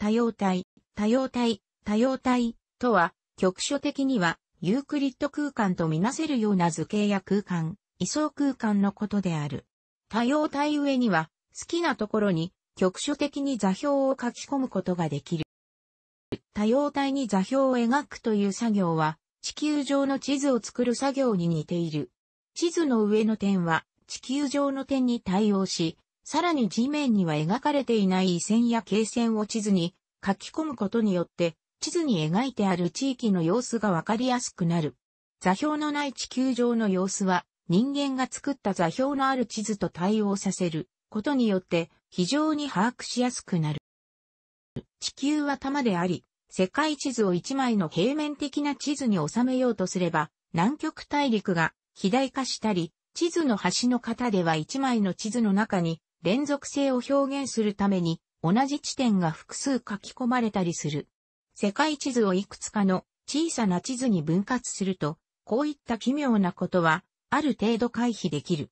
多様体、多様体、多様体とは、局所的には、ユークリッド空間とみなせるような図形や空間、位相空間のことである。多様体上には、好きなところに、局所的に座標を書き込むことができる。多様体に座標を描くという作業は、地球上の地図を作る作業に似ている。地図の上の点は、地球上の点に対応し、さらに地面には描かれていない遺線や経線を地図に書き込むことによって、地図に描いてある地域の様子がわかりやすくなる。座標のない地球上の様子は、人間が作った座標のある地図と対応させることによって、非常に把握しやすくなる。地球は玉であり、世界地図を一枚の平面的な地図に収めようとすれば、南極大陸が肥大化したり、地図の端の型では一枚の地図の中に連続性を表現するために、同じ地点が複数書き込まれたりする。世界地図をいくつかの小さな地図に分割すると、こういった奇妙なことは、ある程度回避できる。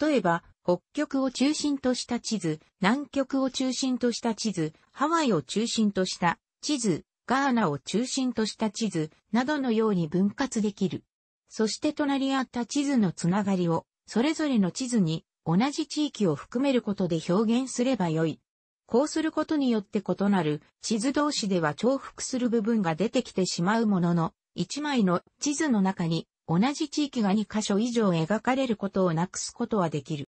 例えば、北極を中心とした地図、南極を中心とした地図、ハワイを中心とした地図、ガーナを中心とした地図、などのように分割できる。そして隣り合った地図のつながりを、それぞれの地図に同じ地域を含めることで表現すればよい。こうすることによって異なる地図同士では重複する部分が出てきてしまうものの、一枚の地図の中に同じ地域が2箇所以上描かれることをなくすことはできる。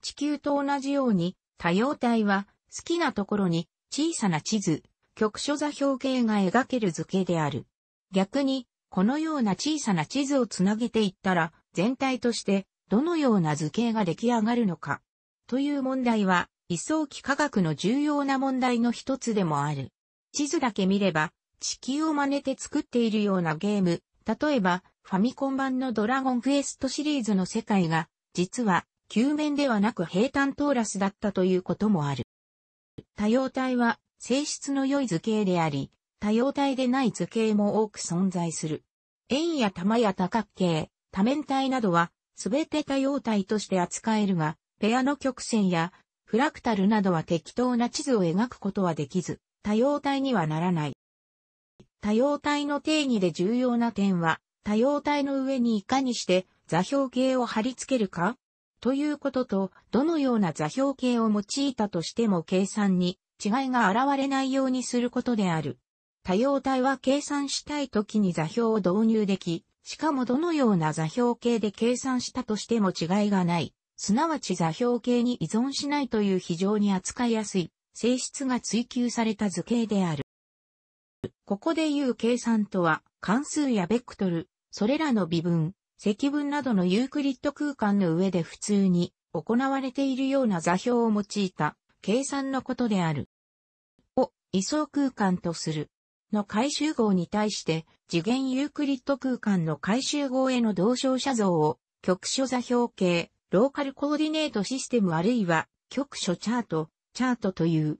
地球と同じように多様体は好きなところに小さな地図、局所座標系が描ける図形である。逆に、このような小さな地図をつなげていったら、全体としてどのような図形が出来上がるのか、という問題は、位相気科学の重要な問題の一つでもある。地図だけ見れば、地球を真似て作っているようなゲーム、例えば、ファミコン版のドラゴンクエストシリーズの世界が、実は、球面ではなく平坦トーラスだったということもある。多様体は、性質の良い図形であり、多様体でない図形も多く存在する。円や玉や多角形、多面体などは、すべて多様体として扱えるが、ペアの曲線やフラクタルなどは適当な地図を描くことはできず、多様体にはならない。多様体の定義で重要な点は、多様体の上にいかにして座標系を貼り付けるかということと、どのような座標系を用いたとしても計算に違いが現れないようにすることである。多様体は計算したい時に座標を導入でき、しかもどのような座標系で計算したとしても違いがない、すなわち座標系に依存しないという非常に扱いやすい性質が追求された図形である。ここで言う計算とは、関数やベクトル、それらの微分、積分などのユークリッド空間の上で普通に行われているような座標を用いた計算のことである。を位相空間とする。の回集合に対して、次元ユークリッド空間の回集合への同称写像を、局所座標系、ローカルコーディネートシステムあるいは、局所チャート、チャートという、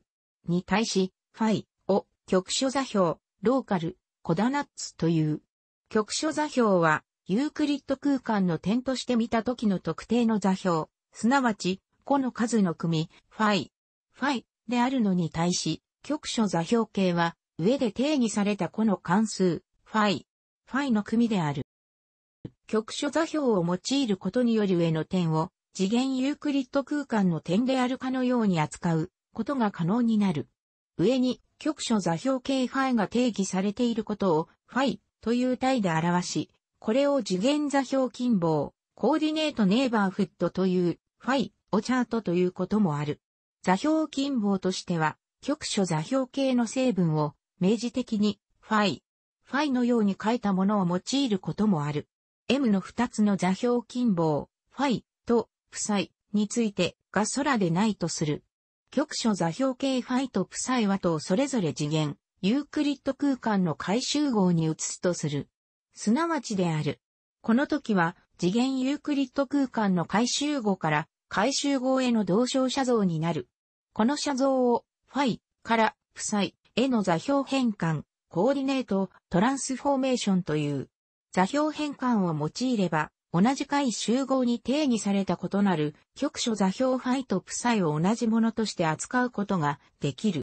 に対し、ファイを局所座標、ローカル、コダナッツという、局所座標は、ユークリッド空間の点として見た時の特定の座標、すなわち、個の数の組、ファイ、ファイであるのに対し、局所座標系は、上で定義されたこの関数、ファイ、ファイの組である。局所座標を用いることにより上の点を次元ユークリッド空間の点であるかのように扱うことが可能になる。上に局所座標系ファイが定義されていることをファイという体で表し、これを次元座標近傍、コーディネートネイバーフットというファイをチャートということもある。座標近傍としては、局所座標系の成分を明示的に、ファイ、ファイのように書いたものを用いることもある。M の二つの座標近傍、ファイと、プサイについて、が空でないとする。局所座標系ファイとプサイはとそれぞれ次元、ユークリッド空間の回集合に移すとする。すなわちである。この時は、次元ユークリッド空間の回集合から、回集合への同称写像になる。この写像を、ファイから、プサイへの座標変換、コーディネート、トランスフォーメーションという、座標変換を用いれば、同じ回集合に定義された異なる局所座標ファイとプサイを同じものとして扱うことができる。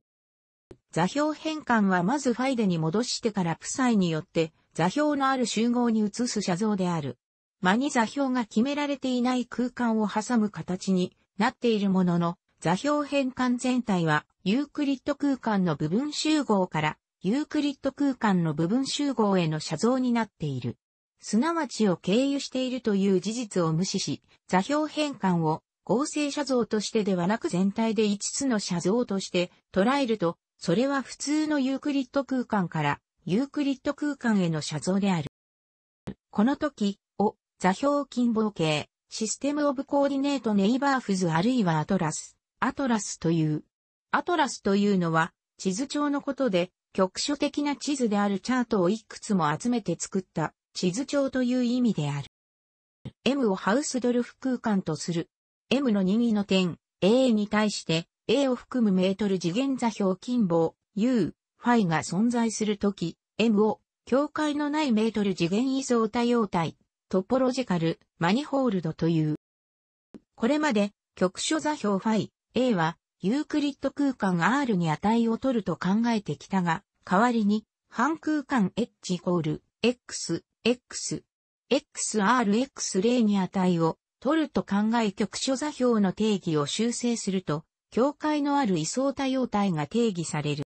座標変換はまずファイデに戻してからプサイによって座標のある集合に移す写像である。間に座標が決められていない空間を挟む形になっているものの、座標変換全体はユークリッド空間の部分集合からユークリッド空間の部分集合への写像になっている。すなわちを経由しているという事実を無視し、座標変換を合成写像としてではなく全体で5つの写像として捉えると、それは普通のユークリッド空間からユークリッド空間への写像である。この時を座標近傍形、システムオブコーディネートネイバーフズあるいはアトラス、アトラスというアトラスというのは、地図帳のことで、局所的な地図であるチャートをいくつも集めて作った地図帳という意味である。M をハウスドルフ空間とする。M の任意の点 A に対して A を含むメートル次元座標近傍 U、ファイが存在するとき、M を境界のないメートル次元位相多様体、トポロジカル、マニホールドという。これまで局所座標ファイ、A はユークリッド空間 R に値を取ると考えてきたが、代わりに、半空間 H イコール X、X、XRX0 に値を取ると考え局所座標の定義を修正すると、境界のある位相多様体が定義される。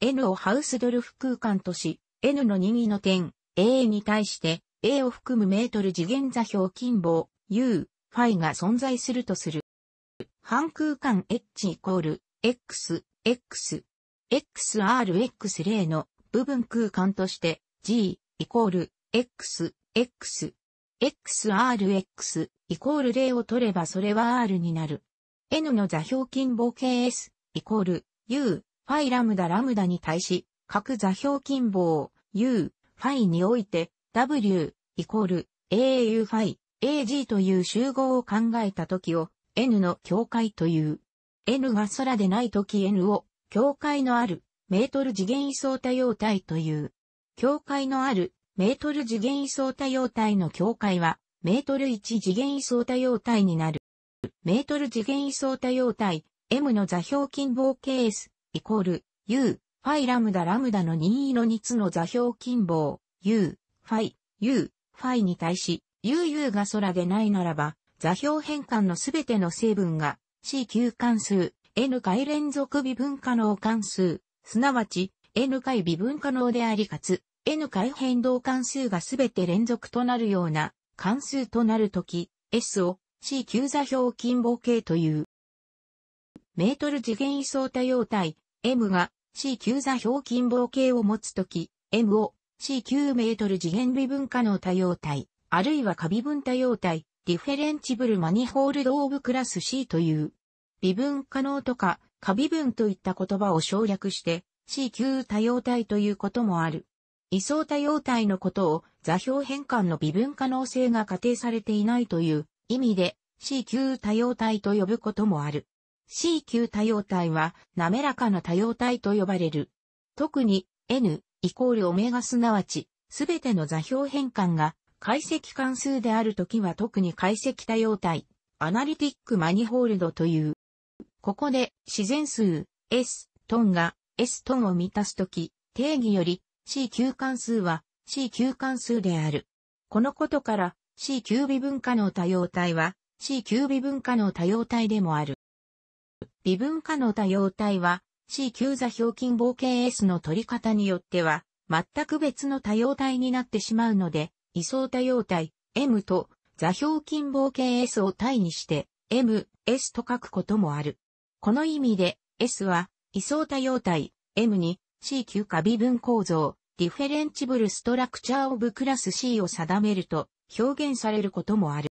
N をハウスドルフ空間とし、N の任意の点 A に対して、A を含むメートル次元座標近傍 U、ファイが存在するとする。半空間 H イコール X、X、XRX0 の部分空間として G イコール X、X、XRX イコール0を取ればそれは R になる。N の座標近傍 k S イコール U、ファイラムダラムダに対し、各座標近傍 U、ファイにおいて W イコール AU ファイ、AG という集合を考えた時を N の境界という。N が空でないとき N を境界のあるメートル次元位相多様体という。境界のあるメートル次元位相多様体の境界はメートル1次元位相多様体になる。メートル次元位相多様体 M の座標近傍 KS イコール U ファイラムダラムダの任意の2つの座標近傍 U ファイ U ファイに対し UU が空でないならば座標変換のすべての成分が c 級関数、N 回連続微分可能関数、すなわち N 回微分可能でありかつ N 回変動関数がすべて連続となるような関数となるとき S を c 級座標近傍形という。メートル次元位相多様体 M が c 級座標近傍形を持つとき M を c 級メートル次元微分可能多様体あるいは可微分多様体ディフェレンチブルマニホールドオブクラス C という、微分可能とか、過微分といった言葉を省略して、C 級多様体ということもある。位相多様体のことを座標変換の微分可能性が仮定されていないという意味で C 級多様体と呼ぶこともある。C 級多様体は滑らかな多様体と呼ばれる。特に N イコールオメガすなわちすべての座標変換が解析関数であるときは特に解析多様体、アナリティックマニホールドという。ここで自然数 S トンが S トンを満たすとき、定義より C 級関数は C 級関数である。このことから C 級微分化の多様体は C 級微分化の多様体でもある。微分化の多様体は C 級座標近冒険 S の取り方によっては全く別の多様体になってしまうので、位相多様体 M と座標近傍系 S を対にして M、S と書くこともある。この意味で S は位相多様体 M に c 級か微分構造ディフェレンチブルストラクチャーオブクラス C を定めると表現されることもある。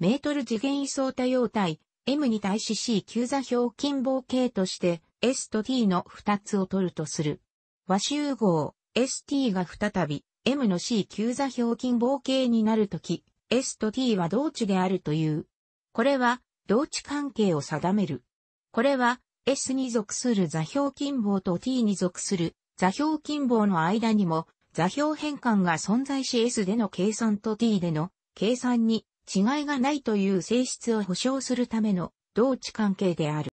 メートル次元位相多様体 M に対し c 級座標近傍系として S と T の2つを取るとする。和集合 ST が再び M の C 級座標近傍形になるとき、S と T は同値であるという。これは、同値関係を定める。これは、S に属する座標近傍と T に属する座標近傍の間にも、座標変換が存在し S での計算と T での計算に違いがないという性質を保証するための同値関係である。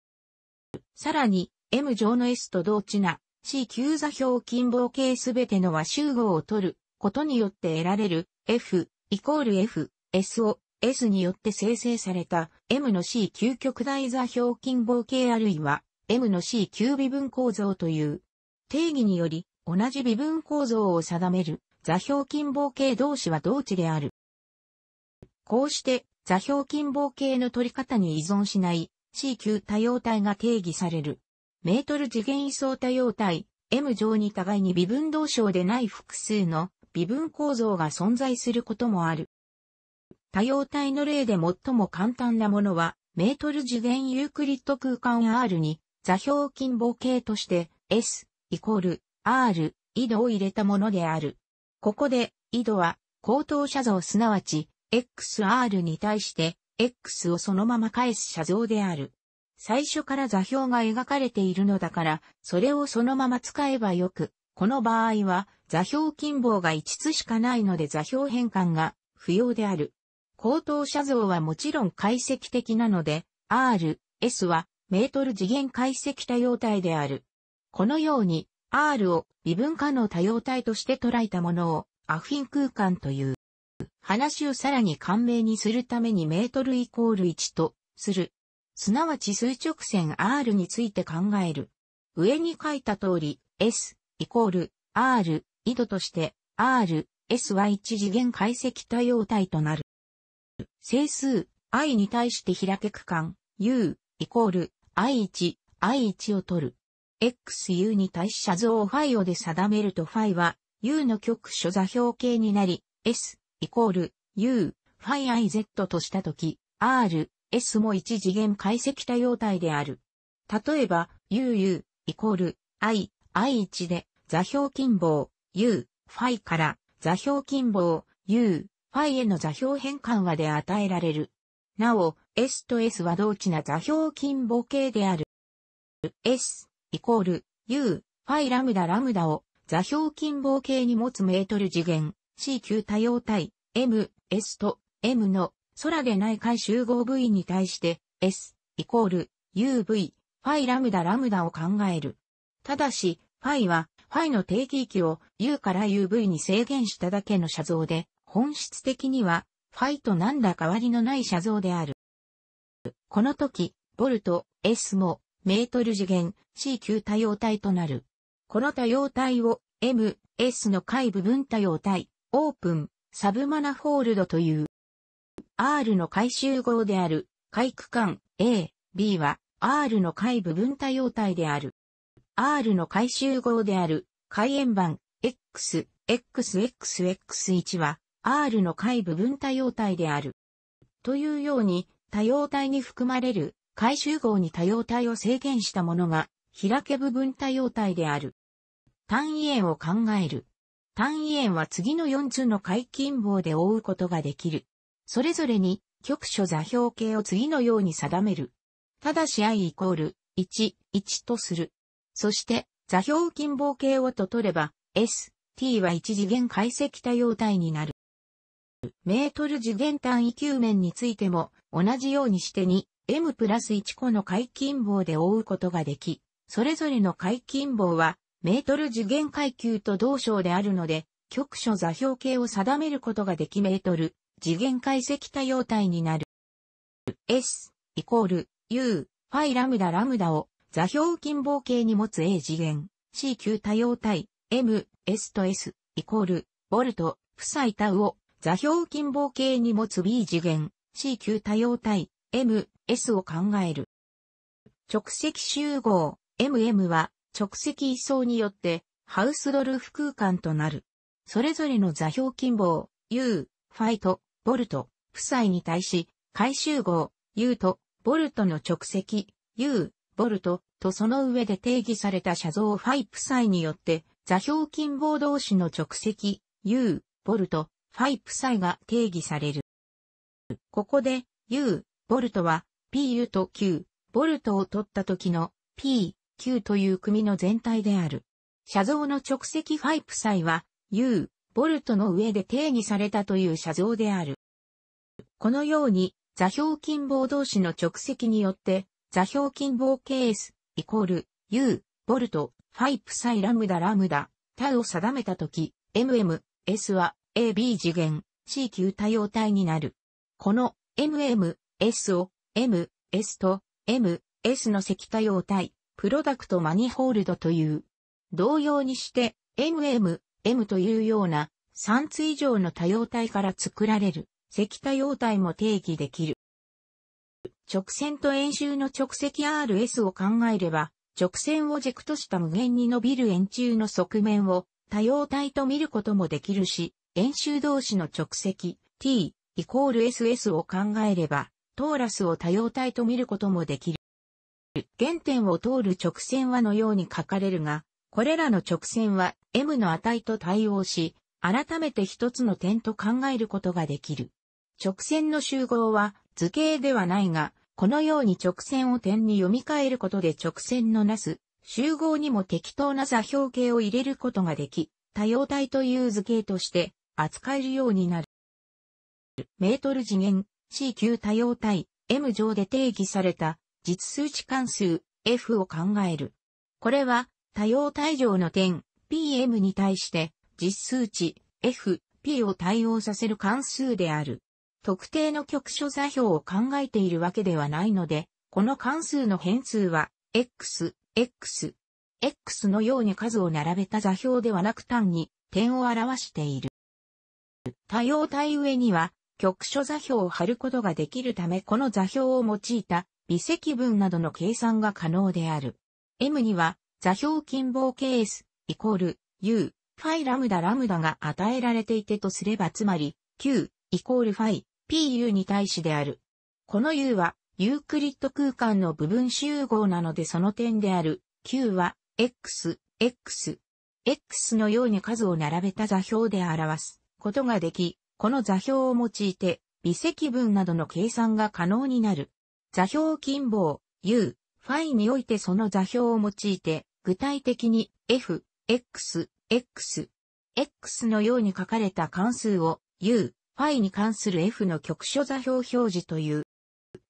さらに、M 上の S と同値な C 級座標近傍系すべての和集合を取ることによって得られる F イコール F、S を S によって生成された M の C 級極大座標近傍系あるいは M の C 級微分構造という定義により同じ微分構造を定める座標近傍系同士は同値である。こうして座標近傍系の取り方に依存しない C 級多様体が定義される。メートル次元位相多様体 M 上に互いに微分同章でない複数の微分構造が存在することもある。多様体の例で最も簡単なものは、メートル次元ユークリッド空間 R に座標近傍形として S イコール R 緯度を入れたものである。ここで緯度は高等写像すなわち XR に対して X をそのまま返す写像である。最初から座標が描かれているのだから、それをそのまま使えばよく、この場合は座標近傍が5つしかないので座標変換が不要である。高等写像はもちろん解析的なので、R、S はメートル次元解析多様体である。このように R を微分化の多様体として捉えたものをアフィン空間という。話をさらに簡明にするためにメートルイコール1とする。すなわち数直線 R について考える。上に書いた通り、S イコール R 緯度として R、S は一次元解析多様体となる。整数 i に対して開け区間 u イコール i1、i1 を取る。xu に対し写像をファイオで定めるとファイは u の局所座標系になり、s イコール u、ファイ iz としたとき、r、S も一次元解析多様体である。例えば、UU イコール I、I1 で座標近傍 U、ファイから座標近傍 U、ファイへの座標変換和で与えられる。なお、S と S は同値な座標近傍形である。S イコール U、ファイラムダラムダを座標近傍形に持つメートル次元 C 級多様体 M、S と M の空でない回集合部位に対して S イコール UV ファイラムダラムダを考える。ただし、ファイはファイの定義域を U から UV に制限しただけの写像で、本質的にはファイと何ら変わりのない写像である。この時、ボルト S もメートル次元 C 級多様体となる。この多様体を M、S の解部分多様体、オープン、サブマナフォールドという。R の回集合である、回区間 A、B は R の回部分多様体である。R の回集合である、回円盤 X、XXX1 は R の回部分多様体である。というように、多様体に含まれる回集合に多様体を制限したものが、開け部分多様体である。単位円を考える。単位円は次の4つの回勤棒で覆うことができる。それぞれに局所座標系を次のように定める。ただし i イコール1、1とする。そして、座標近傍系をと取れば、S、t は一次元解析多様体になる。メートル次元単位球面についても、同じようにしてに、m プラス1個の解近棒で覆うことができ、それぞれの解近棒は、メートル次元階級と同章であるので、局所座標系を定めることができメートル、次元解析多様体になる。S イコール U ファイラムダラムダを座標近傍形に持つ A 次元 C 級多様体 M S と S イコールボルト負債タウを座標近傍形に持つ B 次元 C 級多様体 M S を考える。直積集合 MM は直積位相によってハウスドルフ空間となる。それぞれの座標近傍 U ファイトボルト、夫妻に対し、回収号、U と、ボルトの直席、U、ボルト、とその上で定義された写像ファイ夫妻によって、座標近傍同士の直席、U、ボルト、ファイ夫妻が定義される。ここで、U、ボルトは、PU と Q、ボルトを取った時の P、Q という組の全体である。写像の直席ファイ夫妻は、U、ボルトの上で定義されたという写像である。このように、座標近棒同士の直積によって、座標近棒ケース、イコール、U、ボルト、ファイプサイラムダラムダ、タウを定めたとき、MM、S は AB 次元、C 球多様体になる。この MM、S を M、S と M、S の積多様体、プロダクトマニホールドという。同様にして、MM、M というような3つ以上の多様体から作られる石多様体も定義できる。直線と円周の直積 RS を考えれば、直線を軸とした無限に伸びる円柱の側面を多様体と見ることもできるし、円周同士の直積 t イコール ss を考えれば、トーラスを多様体と見ることもできる。原点を通る直線はのように書かれるが、これらの直線は M の値と対応し、改めて一つの点と考えることができる。直線の集合は図形ではないが、このように直線を点に読み替えることで直線のなす集合にも適当な座標形を入れることができ、多様体という図形として扱えるようになる。メートル次元 c 級多様体 M 上で定義された実数値関数 F を考える。これは多様対上の点 PM に対して実数値 F、P を対応させる関数である。特定の局所座標を考えているわけではないので、この関数の変数は、x、x、x のように数を並べた座標ではなく単に点を表している。多様体上には局所座標を貼ることができるためこの座標を用いた微積分などの計算が可能である。M には座標近傍ース、イコール U ファイラムダラムダが与えられていてとすればつまり Q イコールファイ PU に対しである。この U はユークリッド空間の部分集合なのでその点である Q は X、X、X のように数を並べた座標で表すことができ、この座標を用いて微積分などの計算が可能になる。座標近傍 U、ファイにおいてその座標を用いて具体的に f、x、x、x のように書かれた関数を u、φ に関する f の局所座標表示という。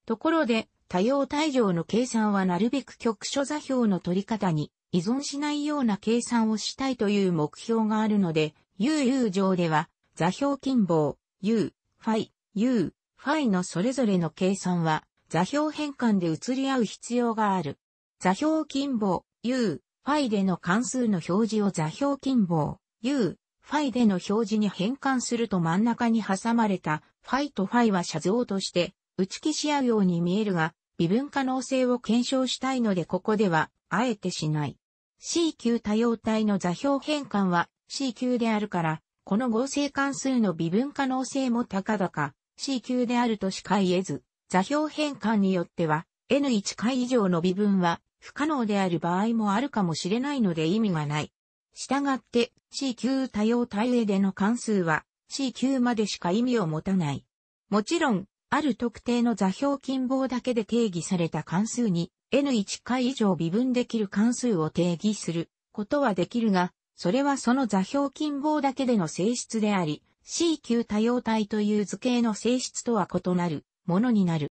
ところで、多様対乗の計算はなるべく局所座標の取り方に依存しないような計算をしたいという目標があるので、UU 上では座標近傍 U、φ、U、φ のそれぞれの計算は座標変換で移り合う必要がある。座標近傍 U、ファイでの関数の表示を座標近傍、U、ファイでの表示に変換すると真ん中に挟まれた、ファイとファイは写像として、打ち消し合うように見えるが、微分可能性を検証したいのでここでは、あえてしない。C 級多様体の座標変換は C 級であるから、この合成関数の微分可能性も高々 C 級であるとしか言えず、座標変換によっては N1 回以上の微分は不可能である場合もあるかもしれないので意味がない。したがって c 級多様体へでの関数は c 級までしか意味を持たない。もちろん、ある特定の座標近傍だけで定義された関数に N1 回以上微分できる関数を定義することはできるが、それはその座標近傍だけでの性質であり、c 級多様体という図形の性質とは異なるものになる。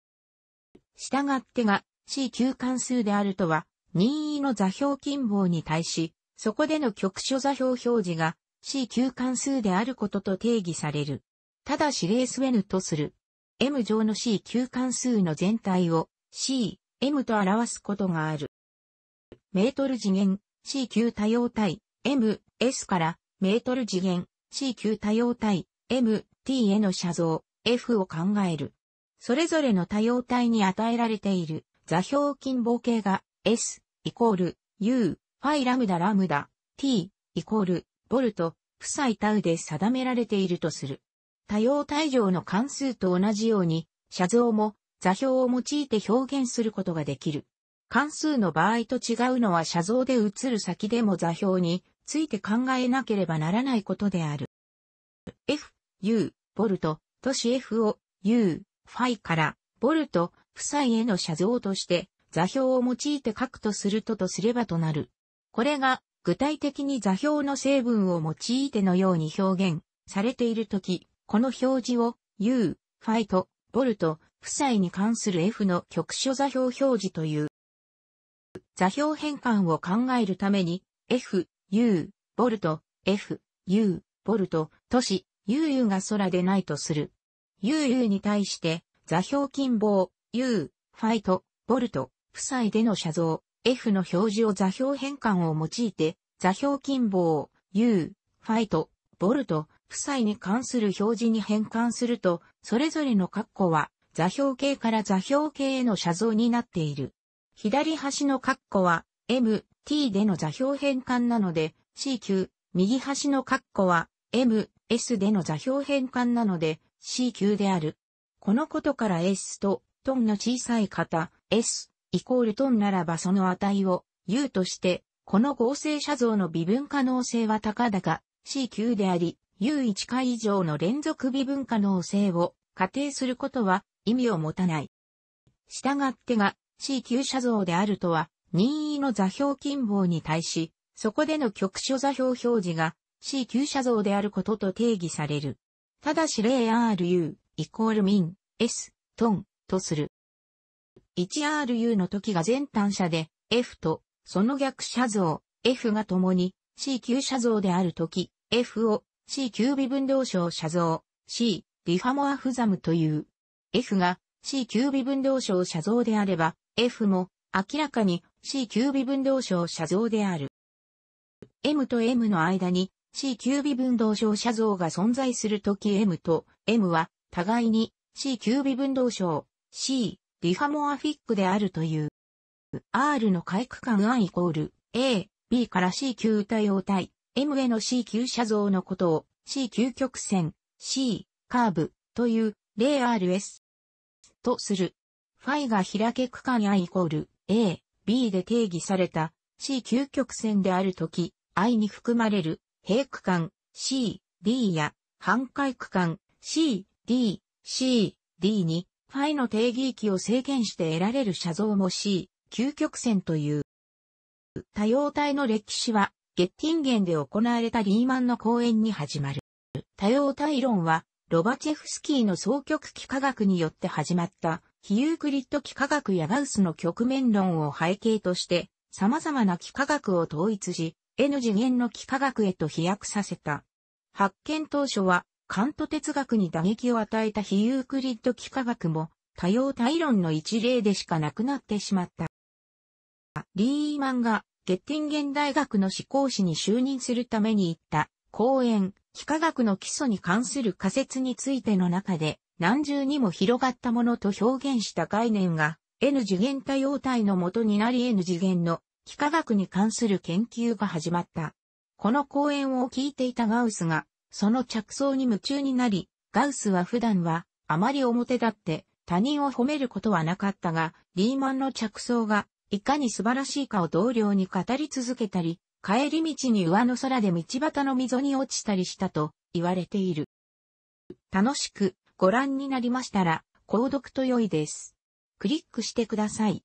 したがってが C 級関数であるとは、任意の座標近傍に対し、そこでの局所座標表示が C 級関数であることと定義される。ただしレースウェとする。M 上の C 級関数の全体を C、M と表すことがある。メートル次元 C 級多様体 M、S からメートル次元 C 級多様体 M、T への写像 F を考える。それぞれの多様体に与えられている座標近傍形が S イコール U ファイラムダラムダ T イコールボルトサイタウで定められているとする。多様体上の関数と同じように、写像も座標を用いて表現することができる。関数の場合と違うのは写像で映る先でも座標について考えなければならないことである。F、U、ボルト、都市 F を U、ファイから、ボルト、夫妻への写像として、座標を用いて書くとするととすればとなる。これが、具体的に座標の成分を用いてのように表現されているとき、この表示を U、ファイト、ボルト、夫妻に関する F の局所座標表示という。座標変換を考えるために F、U、ボルト、F、U、ボルト、都市、UU が空でないとする。UU に対して座標近傍、U、ファイト、ボルト、負債での写像、F の表示を座標変換を用いて、座標近傍、U、ファイト、ボルト、負債に関する表示に変換すると、それぞれの括弧は、座標形から座標形への写像になっている。左端の括弧は、M、T での座標変換なので、C 級、右端の括弧は、M、S での座標変換なので、C 級である。このことから S とトンの小さい型 S イコールトンならばその値を U として、この合成写像の微分可能性は高々 C 級であり、U1 回以上の連続微分可能性を仮定することは意味を持たない。従ってが C 級写像であるとは、任意の座標近傍に対し、そこでの局所座標表示が C 級写像であることと定義される。ただし例 RU イコールミン S トンとする。1RU の時が全単車で F とその逆車像 F が共に c 級車像である時 F を c 級微分動小車像 C リファモアフザムという F が c 級微分動小写像であれば、F も明らかに c 級微分動小写像である。M と M の間に c 級微分動小写像が存在するとき M と M は互いに c 級微分動小 C、リァモアフィックであるという。R の回区間 I イコール A、B から C 級多応体、M への C 級写像のことを C 級曲線、C、カーブという例 RS とする。ファイが開け区間 I イコール A、B で定義された C 級曲線であるとき、I に含まれる平区間 C、D や半回区間 C、D、C、D にファイの定義域を制限して得られる写像も C、究極線という。多様体の歴史は、ゲッティンゲンで行われたリーマンの講演に始まる。多様体論は、ロバチェフスキーの双極幾何学によって始まった、ヒユークリッド幾何学やガウスの局面論を背景として、様々な幾何学を統一し、N 次元の幾何学へと飛躍させた。発見当初は、カント哲学に打撃を与えた非ユークリッド幾何学も多様体論の一例でしかなくなってしまった。リーマンがゲッティンゲン大学の思考士に就任するために行った講演、幾何学の基礎に関する仮説についての中で何重にも広がったものと表現した概念が N 次元多様体のもとになり N 次元の幾何学に関する研究が始まった。この講演を聞いていたガウスがその着想に夢中になり、ガウスは普段は、あまり表立って他人を褒めることはなかったが、リーマンの着想が、いかに素晴らしいかを同僚に語り続けたり、帰り道に上の空で道端の溝に落ちたりしたと言われている。楽しくご覧になりましたら、購読と良いです。クリックしてください。